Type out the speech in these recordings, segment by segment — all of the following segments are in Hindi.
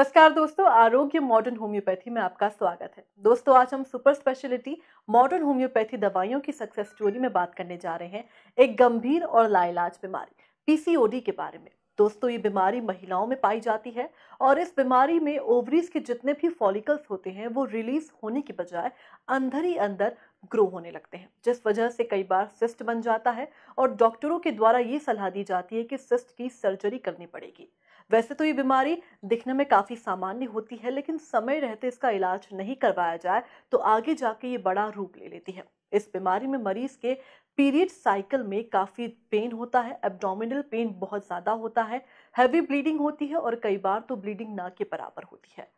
नमस्कार दोस्तों आरोग्य मॉडर्न होम्योपैथी में आपका स्वागत है दोस्तों आज हम सुपर स्पेशलिटी मॉडर्न होम्योपैथी दवाइयों की सक्सेस स्टोरी में बात करने जा रहे हैं एक गंभीर और लाइलाज बीमारी पीसीओडी के बारे में दोस्तों ये बीमारी महिलाओं में पाई जाती है और इस बीमारी में ओवरीज के जितने भी फॉलिकल्स होते हैं वो रिलीज होने के बजाय अंदर ही अंदर ग्रो होने लगते हैं जिस वजह से कई बार सिस्ट बन जाता है और डॉक्टरों के द्वारा ये सलाह दी जाती है कि सिस्ट की सर्जरी करनी पड़ेगी वैसे तो ये बीमारी दिखने में काफ़ी सामान्य होती है लेकिन समय रहते इसका इलाज नहीं करवाया जाए तो आगे जाके ये बड़ा रूप ले लेती है इस बीमारी में मरीज़ के पीरियड साइकिल में काफ़ी पेन होता है एब्डोमिनल पेन बहुत ज़्यादा होता है हैवी ब्लीडिंग होती है और कई बार तो ब्लीडिंग ना के बराबर होती है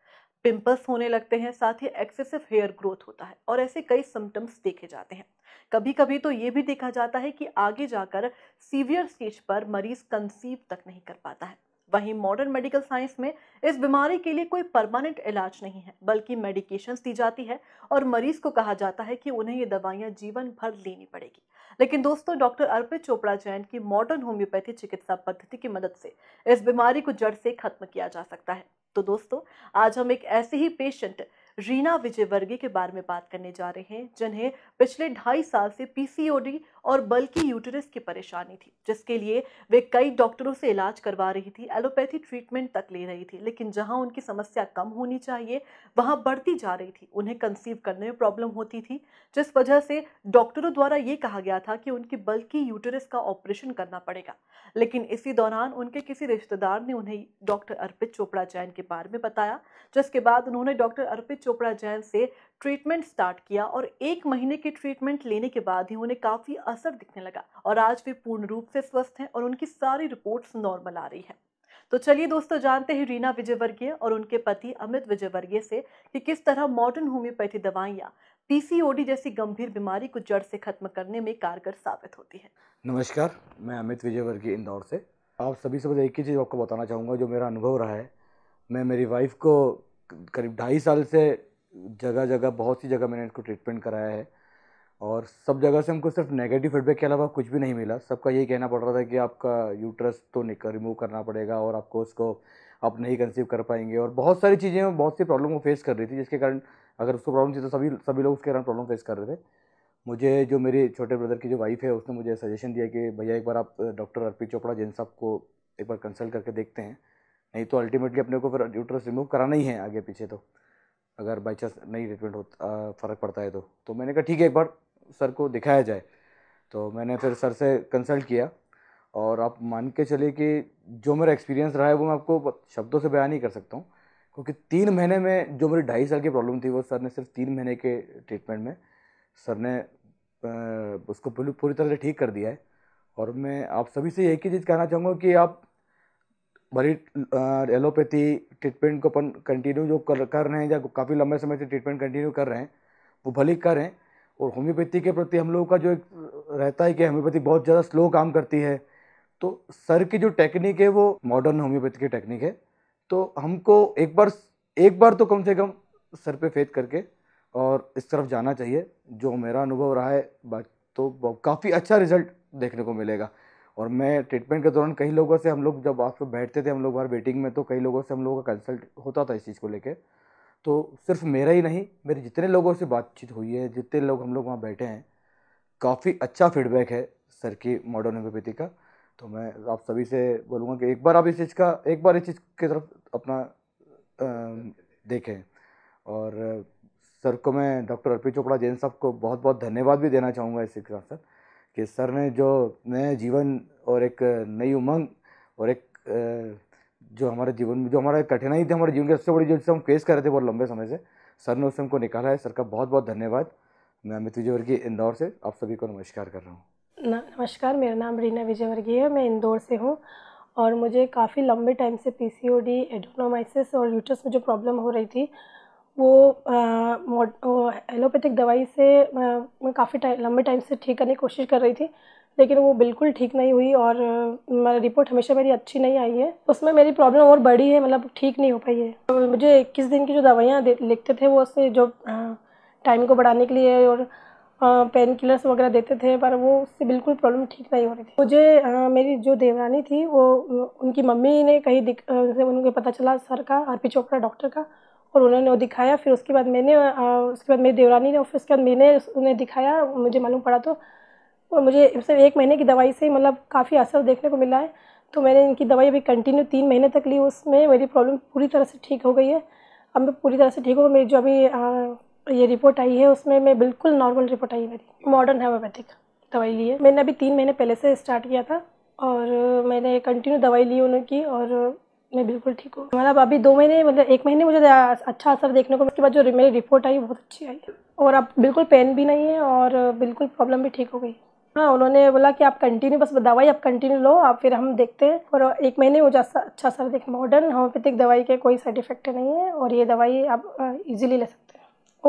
पिंपल्स होने लगते हैं साथ ही एक्सेसिव हेयर ग्रोथ होता है और ऐसे कई सिम्टम्स देखे जाते हैं कभी कभी तो ये भी देखा जाता है कि आगे जाकर सीवियर स्टेज पर मरीज कंसीव तक नहीं कर पाता है वहीं मॉडर्न मेडिकल साइंस में इस बीमारी के लिए कोई परमानेंट इलाज नहीं है बल्कि मेडिकेशंस दी जाती है और मरीज को कहा जाता है कि उन्हें ये दवाइयाँ जीवन भर लेनी पड़ेगी लेकिन दोस्तों डॉक्टर अर्पित चोपड़ा जैन की मॉडर्न होम्योपैथी चिकित्सा पद्धति की मदद से इस बीमारी को जड़ से खत्म किया जा सकता है तो दोस्तों आज हम एक ऐसे ही पेशेंट रीना विजयवर्गीय के बारे में बात करने जा रहे हैं जिन्हें पिछले ढाई साल से पीसीओडी और बल्कि यूटरस की परेशानी थी जिसके लिए वे कई डॉक्टरों से इलाज करवा रही थी एलोपैथी ट्रीटमेंट तक ले रही थी लेकिन जहाँ उनकी समस्या कम होनी चाहिए वहाँ बढ़ती जा रही थी उन्हें कंसीव करने में प्रॉब्लम होती थी जिस वजह से डॉक्टरों द्वारा ये कहा गया था कि उनकी बल्कि यूटरस का ऑपरेशन करना पड़ेगा लेकिन इसी दौरान उनके किसी रिश्तेदार ने उन्हें डॉक्टर अर्पित चोपड़ा जैन के बारे में बताया जिसके बाद उन्होंने डॉक्टर अर्पित चोपड़ा जैन से ट्रीटमेंट स्टार्ट किया और एक महीने के ट्रीटमेंट लेने के बाद ही उन्हें काफ़ी असर दिखने लगा और आज वे पूर्ण रूप से स्वस्थ हैं और उनकी सारी रिपोर्ट्स नॉर्मल आ रही हैं तो चलिए दोस्तों जानते हैं रीना विजयवर्गीय और उनके पति अमित विजयवर्गीय से कि किस तरह मॉडर्न होम्योपैथी दवाइयाँ पीसीओडी जैसी गंभीर बीमारी को जड़ से खत्म करने में कारगर साबित होती है नमस्कार मैं अमित विजयवर्गीय इंदौर से आप सभी से बस एक ही चीज़ आपको बताना चाहूँगा जो मेरा अनुभव रहा है मैं मेरी वाइफ को करीब ढाई साल से जगह जगह बहुत सी जगह मैंने इनको ट्रीटमेंट कराया है और सब जगह से हमको सिर्फ नेगेटिव फीडबैक के अलावा कुछ भी नहीं मिला सबका यही कहना पड़ रहा था कि आपका यूट्रस तो निकल रिमूव करना पड़ेगा और आपको उसको आप नहीं कंसीव कर पाएंगे और बहुत सारी चीज़ें बहुत सी प्रॉब्लम वो फेस कर रही थी जिसके कारण अगर उसको प्रॉब्लम थी तो सभी सभी लोग उसके कारण प्रॉब्लम फेस कर रहे थे मुझे जो मेरे छोटे ब्रदर की जो वाइफ है उसने मुझे सजेशन दिया कि भैया एक बार आप डॉक्टर अर्पित चोपड़ा जैन साहब को एक बार कंसल्ट करके देखते हैं नहीं तो अल्टीमेटली अपने को फिर यूट्रस रिमूव कराना ही है आगे पीछे तो अगर बाई चांस नहीं ट्रीटमेंट होता फ़र्क पड़ता है तो तो मैंने कहा ठीक है एक बार सर को दिखाया जाए तो मैंने फिर सर से कंसल्ट किया और आप मान के चलिए कि जो मेरा एक्सपीरियंस रहा है वो मैं आपको शब्दों से बयान नहीं कर सकता हूँ क्योंकि तीन महीने में जो मेरी ढाई साल की प्रॉब्लम थी वो सर ने सिर्फ तीन महीने के ट्रीटमेंट में सर ने उसको पूरी तरह से ठीक कर दिया है और मैं आप सभी से एक ही चीज़ कहना चाहूँगा कि आप भरी एलोपैथी ट्रीटमेंट को अपन कंटिन्यू जो कर कर रहे हैं या काफ़ी लंबे समय से ट्रीटमेंट कंटिन्यू कर रहे हैं वो भले हैं और होम्योपैथी के प्रति हम लोगों का जो एक रहता है कि होम्योपैथी बहुत ज़्यादा स्लो काम करती है तो सर की जो टेक्निक है वो मॉडर्न होम्योपैथी की टेक्निक है तो हमको एक बार एक बार तो कम से कम सर पे फेथ करके और इस तरफ जाना चाहिए जो मेरा अनुभव रहा है तो काफ़ी अच्छा रिजल्ट देखने को मिलेगा और मैं ट्रीटमेंट के दौरान कई लोगों से हम लोग जब आप बैठते थे हम लोग बाहर वेटिंग में तो कई लोगों से हम लोगों का कंसल्ट होता था इस चीज़ को लेकर तो सिर्फ मेरा ही नहीं मेरे जितने लोगों से बातचीत हुई है जितने लोग हम लोग वहाँ बैठे हैं काफ़ी अच्छा फीडबैक है सर की मॉडर्न होम्योपैथी का तो मैं आप सभी से बोलूँगा कि एक बार आप इस चीज़ का एक बार इस चीज़ की तरफ अपना आ, देखें और सर को मैं डॉक्टर अर्पित चोपड़ा जैन साहब को बहुत बहुत धन्यवाद भी देना चाहूँगा इसी के साथ साथ कि सर ने जो नया जीवन और एक नई उमंग और एक जो हमारे जीवन में जो हमारा कठिनाई थी हमारे जीवन की सबसे बड़ी जो हम फेस कर रहे थे बहुत लंबे समय से सर ने उससे हमको निकाला है सर का बहुत बहुत धन्यवाद मैं अमित विजयवर्गीय इंदौर से आप सभी को नमस्कार कर रहा हूँ नमस्कार मेरा नाम रीना विजयवर्गीय है मैं इंदौर से हूँ और मुझे काफ़ी लंबे टाइम से डी एडोनोमाइसिस और यूटस में जो प्रॉब्लम हो रही थी वो एलोपैथिक दवाई से मैं काफ़ी टाइम लंबे टाइम से ठीक करने की कोशिश कर रही थी लेकिन वो बिल्कुल ठीक नहीं हुई और मेरा रिपोर्ट हमेशा मेरी अच्छी नहीं आई है उसमें मेरी प्रॉब्लम और बड़ी है मतलब ठीक नहीं हो पाई है तो मुझे इक्कीस दिन की जो दवाइयाँ लिखते थे वो उससे जो टाइम को बढ़ाने के लिए और पेन किलर्स वगैरह देते थे पर वो उससे बिल्कुल प्रॉब्लम ठीक नहीं हो रही थी मुझे आ, मेरी जो देवरानी थी वो उनकी मम्मी ने कहीं दिख उनसे उनको पता चला सर का आर पी चोपड़ा डॉक्टर का और उन्होंने वो दिखाया फिर उसके बाद मैंने उसके बाद मेरी देवरानी ने और फिर उसके बाद मैंने उन्हें दिखाया मुझे मालूम पड़ा तो और मुझे सिर्फ एक महीने की दवाई से ही मतलब काफ़ी असर देखने को मिला है तो मैंने इनकी दवाई अभी कंटिन्यू तीन महीने तक ली उसमें मेरी प्रॉब्लम पूरी तरह से ठीक हो गई है अब मैं पूरी तरह से ठीक हूँ मेरी जो अभी ये रिपोर्ट आई है उसमें मैं बिल्कुल नॉर्मल रिपोर्ट आई मेरी मॉडर्न होम्योपैथिक दवाई ली है मैंने अभी तीन महीने पहले से स्टार्ट किया था और मैंने कंटिन्यू दवाई ली उनकी और मैं बिल्कुल ठीक हूँ मतलब अभी दो महीने मतलब एक महीने मुझे अच्छा असर देखने को उसके बाद जो मेरी रिपोर्ट आई बहुत अच्छी आई और अब बिल्कुल पेन भी नहीं है और बिल्कुल प्रॉब्लम भी ठीक हो गई हाँ उन्होंने बोला कि आप कंटिन्यू बस दवाई आप कंटिन्यू लो आप फिर हम देखते हैं और एक महीने मुझे अच्छा असर देख मॉडर्न होम्योपैथिक दवाई के कोई साइड इफेक्ट नहीं है और ये दवाई आप इजीली ले सकते हैं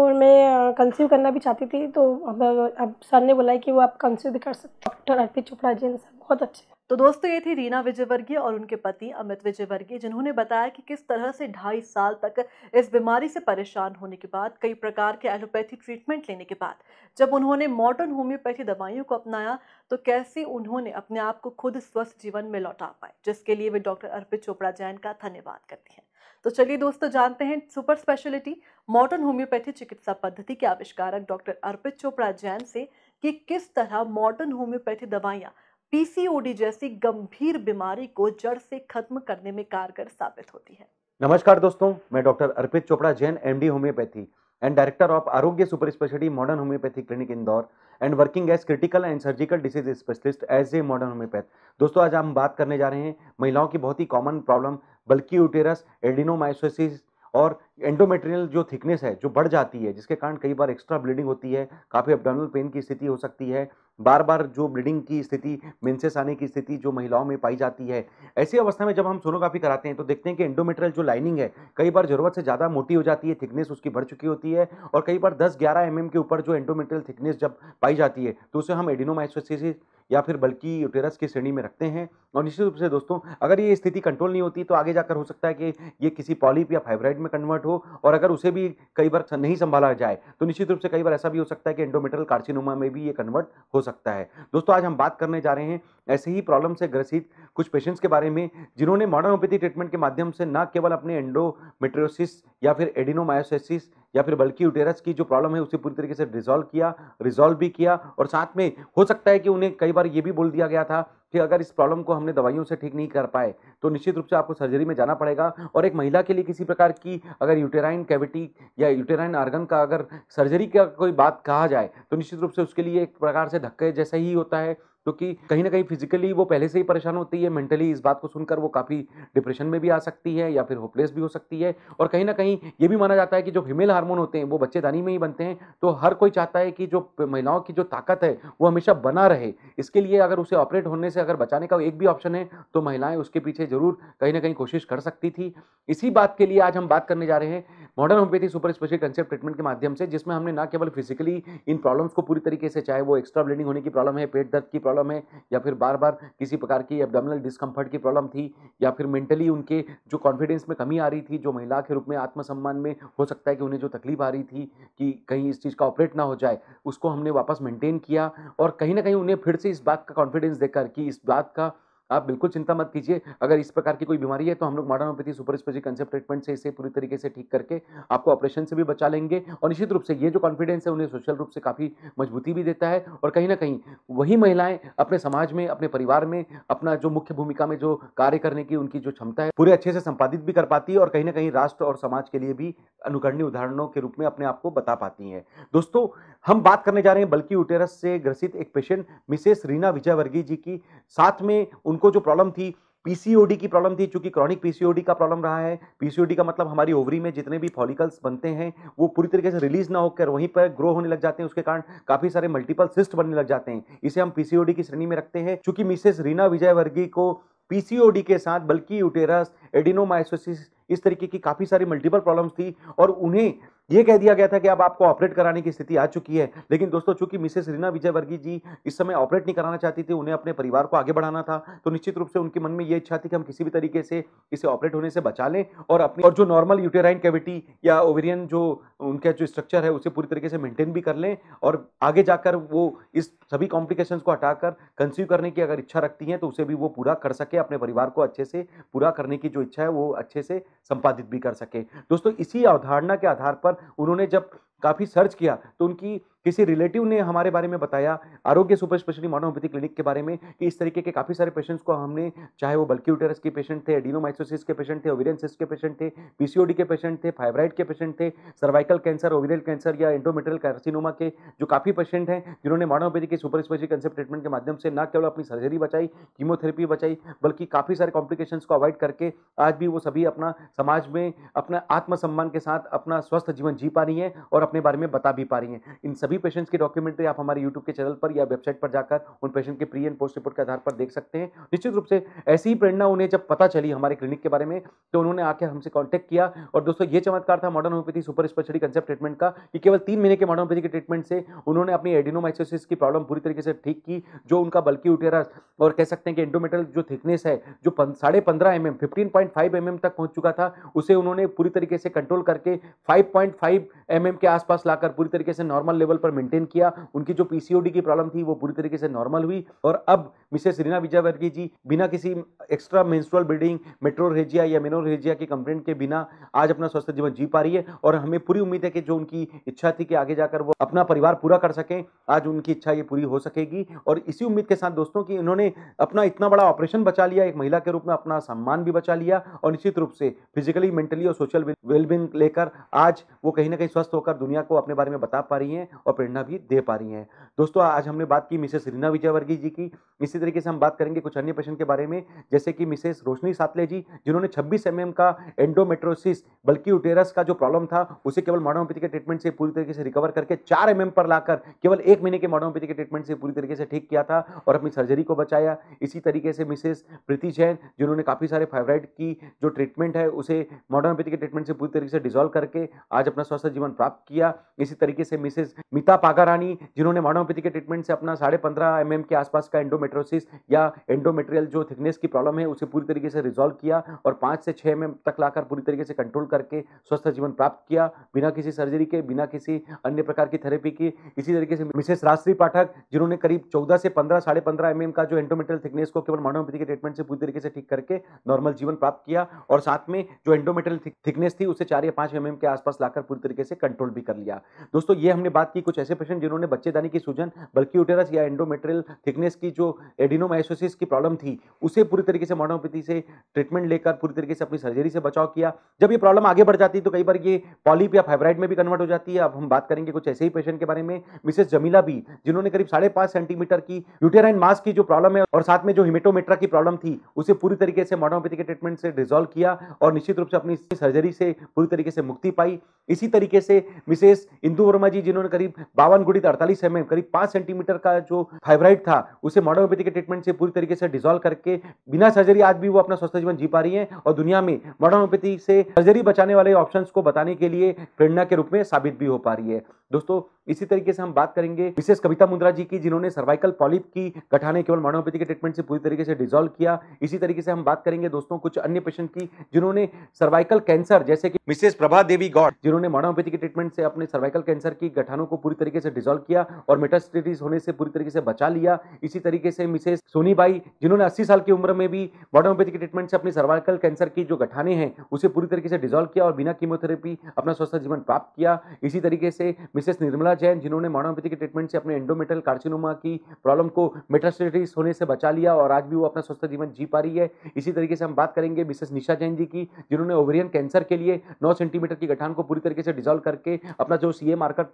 और मैं कंसीव करना भी चाहती थी तो अब अब सर ने बोला कि वो आप कंसीव भी कर सकते डॉक्टर अर्पित चोपड़ा जी सर बहुत अच्छे तो दोस्तों ये थी रीना विजयवर्गीय और उनके पति अमित विजयवर्गीय जिन्होंने बताया कि किस तरह से ढाई साल तक इस बीमारी से परेशान होने के बाद कई प्रकार के एलोपैथी ट्रीटमेंट लेने के बाद जब उन्होंने मॉडर्न होम्योपैथी दवाइयों को अपनाया तो कैसे उन्होंने अपने आप को खुद स्वस्थ जीवन में लौटा पाए जिसके लिए वे डॉक्टर अर्पित चोपड़ा जैन का धन्यवाद करती हैं तो चलिए दोस्तों जानते हैं सुपर स्पेशलिटी मॉडर्न होम्योपैथी चिकित्सा पद्धति के आविष्कारक डॉक्टर अर्पित चोपड़ा जैन से कि किस तरह मॉडर्न होम्योपैथी दवाइयाँ पीसीओडी जैसी गंभीर बीमारी को जड़ से खत्म करने में कारगर साबित होती है नमस्कार दोस्तों मैं doctor Arpit Chopra Jain MD homeopathy and director of Arogya super speciality modern homeopathy clinic Indore and working as critical and surgical disease specialist as a modern homeopath दोस्तों आज हम बात करने जा रहे हैं महिलाओं की बहुत ही कॉमन प्रॉब्लम बल्कि यूटेरस एडिनोमाइसोसिस और एंडोमेट्रियल जो थिकनेस है जो बढ़ जाती है जिसके कारण कई बार एक्स्ट्रा ब्लीडिंग होती है काफ़ी अपडामिनल पेन की स्थिति हो सकती है बार बार जो ब्लीडिंग की स्थिति मिनसेस आने की स्थिति जो महिलाओं में पाई जाती है ऐसी अवस्था में जब हम सोनोग्राफी कराते हैं तो देखते हैं कि एंडोमेट्रियल जो लाइनिंग है कई बार ज़रूरत से ज़्यादा मोटी हो जाती है थिकनेस उसकी बढ़ चुकी होती है और कई बार दस ग्यारह एम mm के ऊपर जो एंडोमेट्रियल थिकनेस जब पाई जाती है तो उसे हम एडिनोमाइसोसिस या फिर बल्कि यूटेरस की श्रेणी में रखते हैं और निश्चित रूप से दोस्तों अगर ये स्थिति कंट्रोल नहीं होती तो आगे जाकर हो सकता है कि ये किसी पॉलिप या फाइब्राइड में कन्वर्ट कट हो और अगर उसे भी कई बार नहीं संभाला जाए तो निश्चित रूप से कई बार ऐसा भी हो सकता है कि एंडोमेट्रल कार्सिनोमा में भी ये कन्वर्ट हो सकता है दोस्तों आज हम बात करने जा रहे हैं ऐसे ही प्रॉब्लम से ग्रसित कुछ पेशेंट्स के बारे में जिन्होंने मॉडर्न ट्रीटमेंट के माध्यम से न केवल अपने एंडोमेट्रोसिस या फिर एडिनोमायोसिस या फिर बल्कि यूटेरस की जो प्रॉब्लम है उसे पूरी तरीके से रिजॉल्व किया रिजॉल्व भी किया और साथ में हो सकता है कि उन्हें कई बार ये भी बोल दिया गया था कि अगर इस प्रॉब्लम को हमने दवाइयों से ठीक नहीं कर पाए तो निश्चित रूप से आपको सर्जरी में जाना पड़ेगा और एक महिला के लिए किसी प्रकार की अगर यूटेराइन कैविटी या यूटेराइन आर्गन का अगर सर्जरी का कोई बात कहा जाए तो निश्चित रूप से उसके लिए एक प्रकार से धक्के जैसा ही होता है क्योंकि तो कहीं ना कहीं फिजिकली वो पहले से ही परेशान होती है मेंटली इस बात को सुनकर वो काफ़ी डिप्रेशन में भी आ सकती है या फिर होपलेस भी हो सकती है और कहीं ना कहीं ये भी माना जाता है कि जो फीमेल हार्मोन होते हैं वो बच्चेदानी में ही बनते हैं तो हर कोई चाहता है कि जो महिलाओं की जो ताकत है वो हमेशा बना रहे इसके लिए अगर उसे ऑपरेट होने से अगर बचाने का एक भी ऑप्शन है तो महिलाएं उसके पीछे जरूर कहीं ना कहीं कोशिश कर सकती थी इसी बात के लिए आज हम बात करने जा रहे हैं modern homeopathy super special concept treatment के माध्यम से जिसमें हमने ना केवल फिजिकली इन प्रॉब्लम्स को पूरी तरीके से चाहे वो एक्स्ट्रा ब्लीडिंग होने की प्रॉब्लम है पेट दर्द की प्रॉब्लम प्रॉब्लम है या फिर बार बार किसी प्रकार की एबडामिनल डिस्कम्फर्ट की प्रॉब्लम थी या फिर मेंटली उनके जो कॉन्फिडेंस में कमी आ रही थी जो महिला के रूप में आत्मसम्मान में हो सकता है कि उन्हें जो तकलीफ आ रही थी कि कहीं इस चीज़ का ऑपरेट ना हो जाए उसको हमने वापस मेंटेन किया और कहीं ना कहीं उन्हें फिर से इस बात का कॉन्फिडेंस देकर कि इस बात का आप बिल्कुल चिंता मत कीजिए अगर इस प्रकार की कोई बीमारी है तो हम लोग modernopathy super special concept treatment से इसे पूरी तरीके से ठीक करके आपको ऑपरेशन से भी बचा लेंगे और निश्चित रूप से ये जो कॉन्फिडेंस है उन्हें सोशल रूप से काफ़ी मजबूती भी देता है और कहीं ना कहीं वही महिलाएं अपने समाज में अपने परिवार में अपना जो मुख्य भूमिका में जो कार्य करने की उनकी जो क्षमता है पूरे अच्छे से संपादित भी कर पाती है और कहीं ना कहीं राष्ट्र और समाज के लिए भी अनुकरणीय उदाहरणों के रूप में अपने आप को बता पाती हैं दोस्तों हम बात करने जा रहे हैं बल्कि उटेरस से ग्रसित एक पेशेंट मिसेस रीना विजयवर्गीय जी की साथ में उनको उनको जो प्रॉब्लम थी पीसीओडी की प्रॉब्लम थी चूंकि क्रॉनिक पीसीओडी का प्रॉब्लम रहा है पीसीओडी का मतलब हमारी ओवरी में जितने भी फॉलिकल्स बनते हैं वो पूरी तरीके से रिलीज ना होकर वहीं पर ग्रो होने लग जाते हैं उसके कारण काफी सारे मल्टीपल सिस्ट बनने लग जाते हैं इसे हम पीसीओडी की श्रेणी में रखते हैं चूंकि मिसेस रीना वर्गी को पीसीओडी के साथ बल्कि यूटेरस एडिनोमाइसोसिस इस तरीके की काफ़ी सारी मल्टीपल प्रॉब्लम्स थी और उन्हें ये कह दिया गया था कि अब आपको ऑपरेट कराने की स्थिति आ चुकी है लेकिन दोस्तों चूंकि मिसेस रीना विजयवर्गीय जी इस समय ऑपरेट नहीं कराना चाहती थी उन्हें अपने परिवार को आगे बढ़ाना था तो निश्चित रूप से उनके मन में ये इच्छा थी कि हम किसी भी तरीके से इसे ऑपरेट होने से बचा लें और अपनी और जो नॉर्मल यूटेराइन कैविटी या ओवेरियन जो उनका जो स्ट्रक्चर है उसे पूरी तरीके से मेंटेन भी कर लें और आगे जाकर वो इस सभी कॉम्प्लिकेशन को हटाकर कंसीव करने की अगर इच्छा रखती हैं तो उसे भी वो पूरा कर सके अपने परिवार को अच्छे से पूरा करने की जो इच्छा है वो अच्छे से संपादित भी कर सके दोस्तों इसी अवधारणा के आधार पर बाद उन्होंने जब काफ़ी सर्च किया तो उनकी किसी रिलेटिव ने हमारे बारे में बताया आरोग्य सुपर स्पेशली मोनोपैथी क्लिनिक के बारे में कि इस तरीके के काफ़ी सारे पेशेंट्स को हमने चाहे वो बल्कि यूटेरस के पेशेंट थे डीनोमाइसोसिस के पेशेंट थे ओवेरियन के पेशेंट थे पीसीओडी के पेशेंट थे फाइब्राइड के पेशेंट थे सर्वाइकल कैंसर ओवेरियल कैंसर या एंडोमेट्रियल कैरसिनोमा के जो काफ़ी पेशेंट हैं जिन्होंने मोनोपैथी के सुपर स्पेशली कंसेप्ट ट्रीटमेंट के माध्यम से न केवल अपनी सर्जरी बचाई कीमोथेरेपी बचाई बल्कि काफ़ी सारे कॉम्प्लिकेशन को अवॉइड करके आज भी वो सभी अपना समाज में अपना आत्मसम्मान के साथ अपना स्वस्थ जीवन जी पा रही हैं और अपने बारे में बता भी पा रही हैं इन सभी सभी पेशेंट्स की डॉक्यूमेंट्री आप हमारे यूट्यूब के चैनल पर या वेबसाइट पर जाकर उन पेशेंट के प्री एंड पोस्ट रिपोर्ट के आधार पर देख सकते हैं निश्चित रूप से ऐसी ही प्रेरणा उन्हें जब पता चली हमारे क्लिनिक के बारे में तो उन्होंने आकर हमसे कॉन्टैक्ट किया और दोस्तों ये चमत्कार था modern homeopathy super speciality concept treatment का कि केवल तीन महीने के मॉडर्न होम्योपैथी के ट्रीटमेंट से उन्होंने अपनी एडिनोमाइसोसिस की प्रॉब्लम पूरी तरीके से ठीक की जो उनका बल्कि उठेरा और कह सकते हैं कि एंडोमेटल जो थिकनेस है जो साढ़े पंद्रह M M fifteen point five M M तक पहुंच चुका था उसे उन्होंने पूरी तरीके से कंट्रोल करके five point five M M के आसपास लाकर पूरी तरीके से नॉर्मल लेवल पर मेंटेन किया उनकी जो पीसीओडी की प्रॉब्लम थी वो पूरी तरीके से नॉर्मल हुई और अब मिसेस रीना विजयवर्गी जी बिना किसी एक्स्ट्रा मेंस्ट्रुअल ब्लीडिंग मेट्रोरेजिया या मेनोरेजिया की कंप्लेंट के बिना आज अपना स्वस्थ जीवन जी पा रही है और हमें पूरी उम्मीद है कि जो उनकी इच्छा थी कि आगे जाकर वो अपना परिवार पूरा कर सकें आज उनकी इच्छा ये पूरी हो सकेगी और इसी उम्मीद के साथ दोस्तों की इन्होंने अपना इतना बड़ा ऑपरेशन बचा लिया एक महिला के रूप में अपना सम्मान भी बचा लिया और निश्चित रूप से फिजिकली मेंटली और सोशल वेलबिंग लेकर आज वो कहीं ना कहीं स्वस्थ होकर दुनिया को अपने बारे में बता पा रही है और प्रेरणा भी दे पा रही हैं दोस्तों आज हमने बात की मिसेस रीना विजयवर्गीय जी की इसी तरीके से हम बात करेंगे कुछ अन्य पेशेंट के बारे में जैसे कि मिसेस रोशनी सातले जी जिन्होंने 26 एम का एंडोमेट्रोसिस बल्कि उटेरस का जो प्रॉब्लम था उसे केवल मॉडर्नोपैथी के ट्रीटमेंट से पूरी तरीके से रिकवर करके चार एम पर लाकर केवल एक महीने के मॉडर्नोपैथी के ट्रीटमेंट से पूरी तरीके से ठीक किया था और अपनी सर्जरी को बचाया इसी तरीके से मिसेस प्रीति जैन जिन्होंने काफ़ी सारे फाइब्राइड की जो ट्रीटमेंट है उसे मॉडर्नोपैथी के ट्रीटमेंट से पूरी तरीके से डिजॉल्व करके आज अपना स्वस्थ जीवन प्राप्त किया इसी तरीके से मिसेस अमिता पागारानी जिन्होंने मानोपैथी के ट्रीटमेंट से अपना साढ़े पंद्रह एम mm के आसपास का एंडोमेट्रोसिस या एंडोमेट्रियल जो थिकनेस की प्रॉब्लम है उसे पूरी तरीके से रिजॉल्व किया और पाँच से छः एम mm तक लाकर पूरी तरीके से कंट्रोल करके स्वस्थ जीवन प्राप्त किया बिना किसी सर्जरी के बिना किसी अन्य प्रकार की थेरेपी की इसी तरीके से मिसेस राष्ट्रीय पाठक जिन्होंने करीब चौदह से पंद्रह साढ़े पंद्रह एम mm का जो एंडोमेट्रियल थिकनेस को केवल मानोपैथी के ट्रीटमेंट से पूरी तरीके से ठीक करके नॉर्मल जीवन प्राप्त किया और साथ में जो एंडोमेट्रियल थिकनेस थी उसे चार या पाँच एम mm के आसपास लाकर पूरी तरीके से कंट्रोल भी कर लिया दोस्तों ये हमने बात की कुछ ऐसे पेशेंट जिन्होंने बच्चेदानी की सूजन बल्कि यूटेरस या एंडोमेट्रियल थिकनेस की जो एडिनोमाइसोसिस की प्रॉब्लम थी उसे पूरी तरीके से मोनोपैथी से ट्रीटमेंट लेकर पूरी तरीके से अपनी सर्जरी से बचाव किया जब ये प्रॉब्लम आगे बढ़ जाती है तो कई बार ये पॉलिप या फाइब्राइड में भी कन्वर्ट हो जाती है अब हम बात करेंगे कुछ ऐसे ही पेशेंट के बारे में मिसेस जमीला भी जिन्होंने करीब साढ़े सेंटीमीटर की यूटेराइन मास की जो प्रॉब्लम है और साथ में जो हिमेटोमेट्रा की प्रॉब्लम थी उसे पूरी तरीके से मोनोपैथी के ट्रीटमेंट से रिजोल्व किया और निश्चित रूप से अपनी सर्जरी से पूरी तरीके से मुक्ति पाई इसी तरीके से मिसेस इंदू वर्मा जी जिन्होंने करीब बावन गुड़ी तो अड़तालीस एम करीब पांच सेंटीमीटर का जो फाइब्राइड था उसे मॉडर्नोपैथी के ट्रीटमेंट से पूरी तरीके से डिजोल्व करके बिना सर्जरी आज भी वो अपना स्वस्थ जीवन जी पा रही है और दुनिया में मॉडर्नोपैथी से सर्जरी बचाने वाले ऑप्शन को बताने के लिए प्रेरणा के रूप में साबित भी हो पा रही है दोस्तों इसी तरीके से हम बात करेंगे विशेष कविता मुंद्रा जी की जिन्होंने सर्वाइकल पॉलिप की गठाने केवल मानोपैथी के ट्रीटमेंट से पूरी तरीके से डिजोल्व किया इसी तरीके से हम बात करेंगे दोस्तों कुछ अन्य पेशेंट की जिन्होंने सर्वाइकल कैंसर जैसे कि मिसेस प्रभा देवी गौड जिन्होंने मानोपैथी के ट्रीटमेंट से अपने सर्वाइकल कैंसर की गठानों को पूरी तरीके से डिजोल्व किया और मेटास्टेटिस होने से पूरी तरीके से बचा लिया इसी तरीके से मिसेस सोनीबाई जिन्होंने अस्सी साल की उम्र में भी मानवपैथी के ट्रीटमेंट से अपने सर्वाइकल कैंसर की जो गठाने हैं उसे पूरी तरीके से डिजोल्व किया और बिना कीमोथेरेपी अपना स्वस्थ जीवन प्राप्त किया इसी तरीके से मिसेस निर्मला अरुणा जैन जिन्होंने मोनोपैथी के ट्रीटमेंट से अपने एंडोमेटल कार्सिनोमा की प्रॉब्लम को मेटास्टेटिस होने से बचा लिया और आज भी वो अपना स्वस्थ जीवन जी पा रही है इसी तरीके से हम बात करेंगे मिसेस निशा जैन जी की जिन्होंने ओवेरियन कैंसर के लिए नौ सेंटीमीटर की गठान को पूरी तरीके से डिजॉल्व करके अपना जो सी ए मार्कर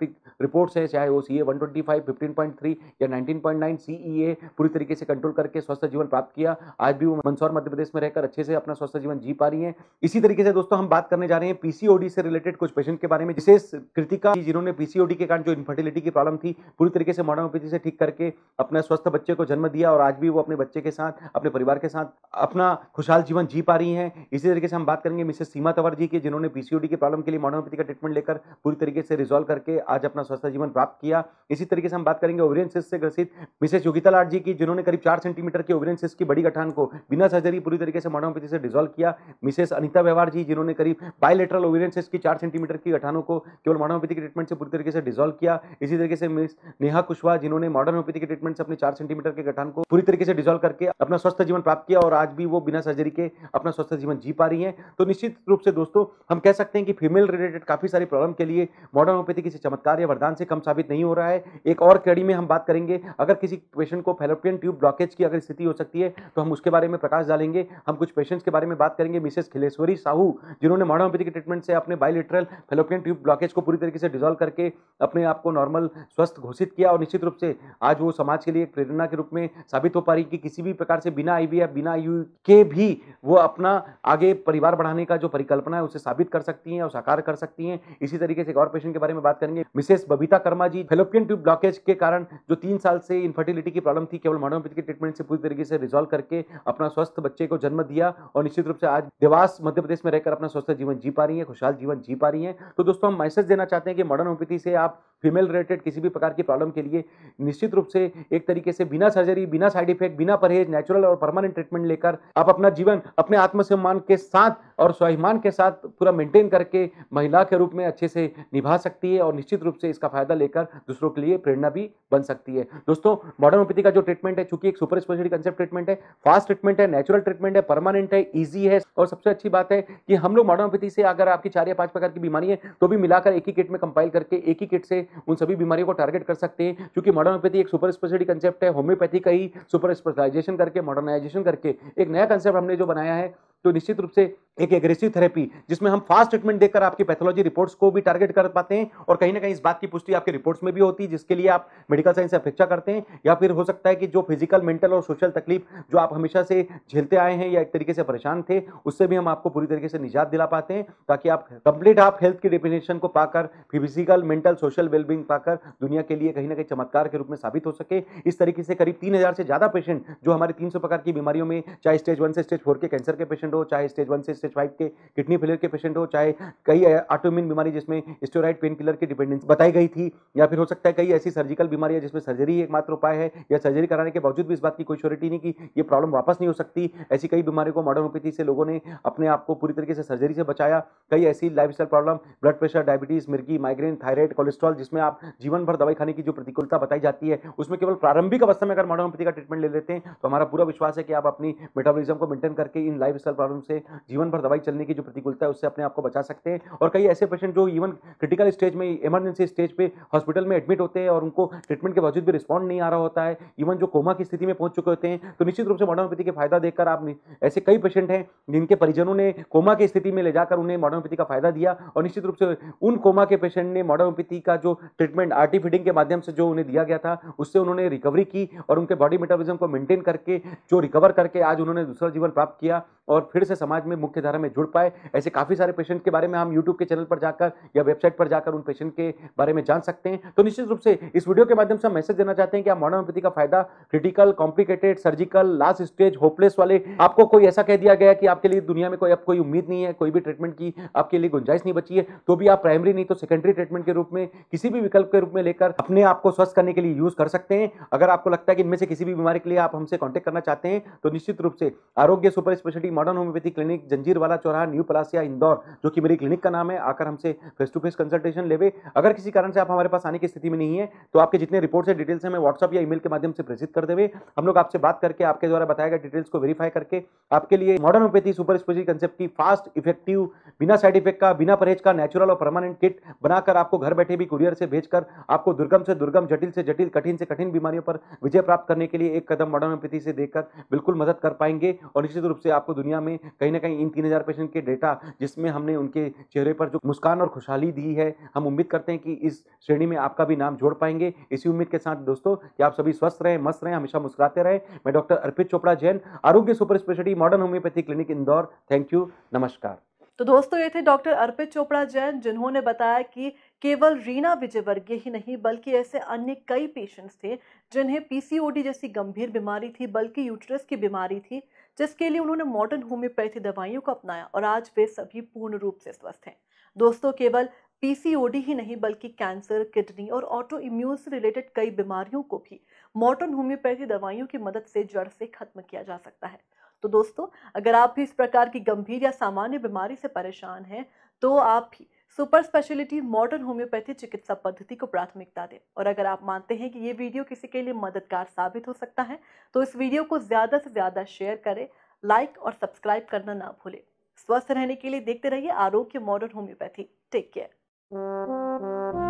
रिपोर्ट्स है चाहे वो C A one twenty five fifteen point three या nineteen point nine C E A पूरी तरीके से कंट्रोल करके स्वस्थ जीवन प्राप्त किया आज भी वो मंदसौर मध्य प्रदेश में रहकर अच्छे से अपना स्वस्थ जीवन जी पा रही है इसी तरीके से दोस्तों हम बात करने जा रहे हैं पीसीओडी से रिलेटेड कुछ पेशेंट के बारे में विशेष कृतिका जिन्होंने पीसीओडी के कारण जो इन्फर्टिलिटी की प्रॉब्लम थी पूरी तरीके से मॉडर्न से ठीक करके अपने स्वस्थ बच्चे को जन्म दिया और आज भी वो अपने बच्चे के साथ अपने परिवार के साथ अपना खुशहाल जीवन जी पा रही हैं इसी तरीके से हम बात करेंगे मिसेस सीमा तंवर जी की जिन्होंने पीसीओडी की प्रॉब्लम के लिए मॉडर्न का ट्रीटमेंट लेकर पूरी तरीके से रिजॉल्व करके आज अपना स्वस्थ जीवन प्राप्त किया इसी तरीके से हम बात करेंगे ओवरियन से ग्रसित मिसेस योगिता लाट जी की जिन्होंने करीब चार सेंटीमीटर के ओवरियन की बड़ी गठान को बिना सर्जरी पूरी तरीके से मॉडर्न से डिजोल्व किया मिसेस अनिता व्यवहार जी जिन्होंने करीब बायोलेटरल ओवरियन की चार सेंटीमीटर की गठानों को केवल मॉडर्न के ट्रीटमेंट से पूरी तरीके से डिजोल्व किया इसी तरीके से मिस नेहा कुशवाहा जिन्होंने मॉडर्न होम्योपैथी के ट्रीटमेंट से अपने चार सेंटीमीटर के गठन को पूरी तरीके से डिजोल्व करके अपना स्वस्थ जीवन प्राप्त किया और आज भी वो बिना सर्जरी के अपना स्वस्थ जीवन जी पा रही है तो निश्चित रूप से दोस्तों हम कह सकते हैं कि फीमेल रिलेटेड काफी सारी प्रॉब्लम के लिए मॉडर्न होम्योपैथी किसी चमत्कार या वरदान से कम साबित नहीं हो रहा है एक और कड़ी में हम बात करेंगे अगर किसी पेशेंट को फेलोपियन ट्यूब ब्लॉकेज की अगर स्थिति हो सकती है तो हम उसके बारे में प्रकाश डालेंगे हम कुछ पेशेंट्स के बारे में बात करेंगे मिसेस खिलेश्वरी साहू जिन्होंने मॉडर्न होम्योपैथी के ट्रीटमेंट से अपने बायोलिट्रल फेलोपियन ट्यूब ब्लॉकेज को पूरी तरीके से डिजोल्व करके अपने आपको नॉर्मल स्वस्थ घोषित किया और निश्चित रूप से आज वो समाज के लिए एक प्रेरणा के रूप में साबित हो पा रही कि किसी भी प्रकार से बिना आई बिना यू के भी वो अपना आगे परिवार बढ़ाने का जो परिकल्पना है उसे साबित कर सकती हैं और साकार कर सकती हैं इसी तरीके से एक और पेशेंट के बारे में बात करेंगे Mrs Babita Karma ji fallopian tube blockage के कारण जो तीन साल से इन्फर्टिलिटी की प्रॉब्लम थी केवल मॉडर्नोपैथी के ट्रीटमेंट से पूरी तरीके से रिजॉल्व करके अपना स्वस्थ बच्चे को जन्म दिया और निश्चित रूप से आज देवास मध्य प्रदेश में रहकर अपना स्वस्थ जीवन जी पा रही है खुशहाल जीवन जी पा रही है तो दोस्तों हम मैसेज देना चाहते हैं कि मॉडर्न होम्योपैथी से आप फीमेल रिलेटेड किसी भी प्रकार की प्रॉब्लम के लिए निश्चित रूप से एक तरीके से बिना सर्जरी बिना साइड इफेक्ट बिना परहेज नेचुरल और परमानेंट ट्रीटमेंट लेकर आप अपना जीवन अपने आत्मसम्मान के साथ और स्वाभिमान के साथ पूरा मेंटेन करके महिला के रूप में अच्छे से निभा सकती है और निश्चित रूप से इसका फायदा लेकर दूसरों के लिए प्रेरणा भी बन सकती है दोस्तों मॉडर्न ओपिथी का जो ट्रीटमेंट है चूंकि एक सुपर स्पेशलिटी कंसेप्ट ट्रीटमेंट है फास्ट ट्रीटमेंट है नेचुरल ट्रीटमेंट है परमानेंट है ईजी है और सबसे अच्छी बात है कि हम लोग मॉडर्न ओपिथी से अगर आपकी चार या पांच प्रकार की बीमारी है तो भी मिलाकर एक ही किट में कंपाइल करके एक ही किट से उन सभी बीमारियों को टारगेट कर सकते हैं क्योंकि मॉडर्नोपैथी एक सुपर स्पेशलिटी कंसेप्ट है होम्योपैथी का ही सुपर स्पेशलाइजेशन करके मॉडर्नाइजेशन करके एक नया कंसेप्ट हमने जो बनाया है तो निश्चित रूप से एक एग्रेसिव थेरेपी जिसमें हम फास्ट ट्रीटमेंट देकर आपकी पैथोलॉजी रिपोर्ट्स को भी टारगेट कर पाते हैं और कहीं ना कहीं इस बात की पुष्टि आपके रिपोर्ट्स में भी होती है जिसके लिए आप मेडिकल साइंस से अपेक्षा करते हैं या फिर हो सकता है कि जो फिजिकल मेंटल और सोशल तकलीफ जो आप हमेशा से झेलते आए हैं या एक तरीके से परेशान थे उससे भी हम आपको पूरी तरीके से निजात दिला पाते हैं ताकि आप कंप्लीट आप हेल्थ की डेफिनेशन को पाकर फिजिकल मेंटल सोशल वेलबींग पाकर दुनिया के लिए कहीं ना कहीं चमत्कार के रूप में साबित हो सके इस तरीके से करीब तीन से ज़्यादा पेशेंट जो हमारे तीन प्रकार की बीमारियों में चाहे स्टेज वन से स्टेज फोर के कैंसर के पेशेंट पेशेंट हो चाहे स्टेज वन से स्टेज फाइव के किडनी फेलियर के पेशेंट हो चाहे कई ऑटोमिन बीमारी जिसमें स्टोराइड पेन किलर की डिपेंडेंस बताई गई थी या फिर हो सकता है कई ऐसी सर्जिकल बीमारी है जिसमें सर्जरी एकमात्र उपाय है या सर्जरी कराने के बावजूद भी इस बात की कोई श्योरिटी नहीं कि ये प्रॉब्लम वापस नहीं हो सकती ऐसी कई बीमारियों को मॉडर्नोपैथी से लोगों ने अपने आप को पूरी तरीके से सर्जरी से बचाया कई ऐसी life problem blood pressure diabetes मिर्गी माइग्रेन थायराइड कोलेस्ट्रॉल जिसमें आप जीवन भर दवाई खाने की जो प्रतिकूलता बताई जाती है उसमें केवल प्रारंभिक अवस्था में अगर मॉडर्नोपैथी का ट्रीटमेंट ले लेते हैं तो हमारा पूरा विश्वास है कि आप अपनी मेटाबोलिज्म को मेंटेन करके इन लाइफ प्रॉब्लम से जीवन भर दवाई चलने की जो प्रतिकूलता है उससे अपने आप को बचा सकते हैं और कई ऐसे पेशेंट जो इवन क्रिटिकल स्टेज में इमरजेंसी स्टेज पे हॉस्पिटल में एडमिट होते हैं और उनको ट्रीटमेंट के बावजूद भी रिस्पॉन्ड नहीं आ रहा होता है इवन जो कोमा की स्थिति में पहुंच चुके होते हैं तो निश्चित रूप से मॉडर्नोपैथी के फायदा देखकर आप ऐसे कई पेशेंट हैं जिनके परिजनों ने कोमा की स्थिति में ले जाकर उन्हें मॉडर्नोपैथी का फायदा दिया और निश्चित रूप से उन कोमा के पेशेंट ने मॉडर्नोपैथी का जो ट्रीटमेंट आरटी फीडिंग के माध्यम से जो उन्हें दिया गया था उससे उन्होंने रिकवरी की और उनके बॉडी मेटाबॉलिज्म को मेंटेन करके जो रिकवर करके आज उन्होंने दूसरा जीवन प्राप्त किया और फिर से समाज में मुख्य धारा में जुड़ पाए ऐसे काफ़ी सारे पेशेंट के बारे में हम यूट्यूब के चैनल पर जाकर या वेबसाइट पर जाकर उन पेशेंट के बारे में जान सकते हैं तो निश्चित रूप से इस वीडियो के माध्यम से हम मैसेज देना चाहते हैं कि आप मॉडर्न होम्योपैथी का फायदा critical complicated surgical last stage hopeless वाले आपको कोई ऐसा कह दिया गया कि आपके लिए दुनिया में कोई अब कोई उम्मीद नहीं है कोई भी ट्रीटमेंट की आपके लिए गुंजाइश नहीं बची है तो भी आप प्राइमरी नहीं तो सेकेंडरी ट्रीटमेंट के रूप में किसी भी विकल्प के रूप में लेकर अपने आप को स्वस्थ करने के लिए यूज कर सकते हैं अगर आपको लगता है कि इनमें से किसी भी बीमारी के लिए आप हमसे कॉन्टेक्ट करना चाहते हैं तो निश्चित रूप से Arogya super speciality modern homeopathy clinic Janjeerwala चौराहा न्यू पलासिया इंदौर जो कि मेरी क्लिनिक का नाम है आकर हमसे फेस टू फेस कंसल्टेशन लेवे अगर किसी कारण से आप हमारे पास आने की स्थिति में नहीं है तो आपके जितने रिपोर्ट्स है डिटेल्स हमें व्हाट्सअप या ईमेल के माध्यम से प्रेषित कर देवे हम लोग आपसे बात करके आपके द्वारा बताया गया डिटेल्स को वेरीफाई करके आपके लिए modern homeopathy super special concept की फास्ट इफेक्टिव बिना साइड इफेक्ट का बिना परहेज का नेचुरल और परमानेंट किट बनाकर आपको घर बैठे भी कुरियर से भेजकर आपको दुर्गम से दुर्गम जटिल से जटिल कठिन से कठिन बीमारियों पर विजय प्राप्त करने के लिए एक कदम मॉडर्न होम्योपैथी से देखकर बिल्कुल मदद कर पाएंगे और निश्चित रूप से आपको दुनिया में हमें कहीं ना कहीं इन तीन हज़ार पेशेंट के डेटा जिसमें हमने उनके चेहरे पर जो मुस्कान और खुशहाली दी है हम उम्मीद करते हैं कि इस श्रेणी में आपका भी नाम जोड़ पाएंगे इसी उम्मीद के साथ दोस्तों कि आप सभी स्वस्थ रहें मस्त रहें हमेशा मुस्कुराते रहें मैं doctor Arpit Chopra Jain Arogya super speciality modern homeopathy clinic Indore thank you नमस्कार तो दोस्तों ये थे डॉक्टर अर्पित चोपड़ा जैन जिन्होंने बताया कि केवल रीना विजयवर्गीय ही नहीं बल्कि ऐसे अन्य कई पेशेंट्स थे जिन्हें पीसीओडी जैसी गंभीर बीमारी थी बल्कि यूट्रस की बीमारी थी जिसके लिए उन्होंने मॉडर्न होम्योपैथी दवाइयों को अपनाया और आज वे सभी पूर्ण रूप से स्वस्थ हैं दोस्तों केवल पीसीओडी ही नहीं बल्कि कैंसर किडनी और ऑटो इम्यून से रिलेटेड कई बीमारियों को भी मॉडर्न होम्योपैथी दवाइयों की मदद से जड़ से खत्म किया जा सकता है तो दोस्तों अगर आप भी इस प्रकार की गंभीर या सामान्य बीमारी से परेशान हैं तो आप भी सुपर स्पेशलिटी मॉडर्न होम्योपैथी चिकित्सा पद्धति को प्राथमिकता दें और अगर आप मानते हैं कि ये वीडियो किसी के लिए मददगार साबित हो सकता है तो इस वीडियो को ज़्यादा से ज़्यादा शेयर करें लाइक और सब्सक्राइब करना ना भूलें स्वस्थ रहने के लिए देखते रहिए आरोग्य मॉडर्न होम्योपैथी टेक केयर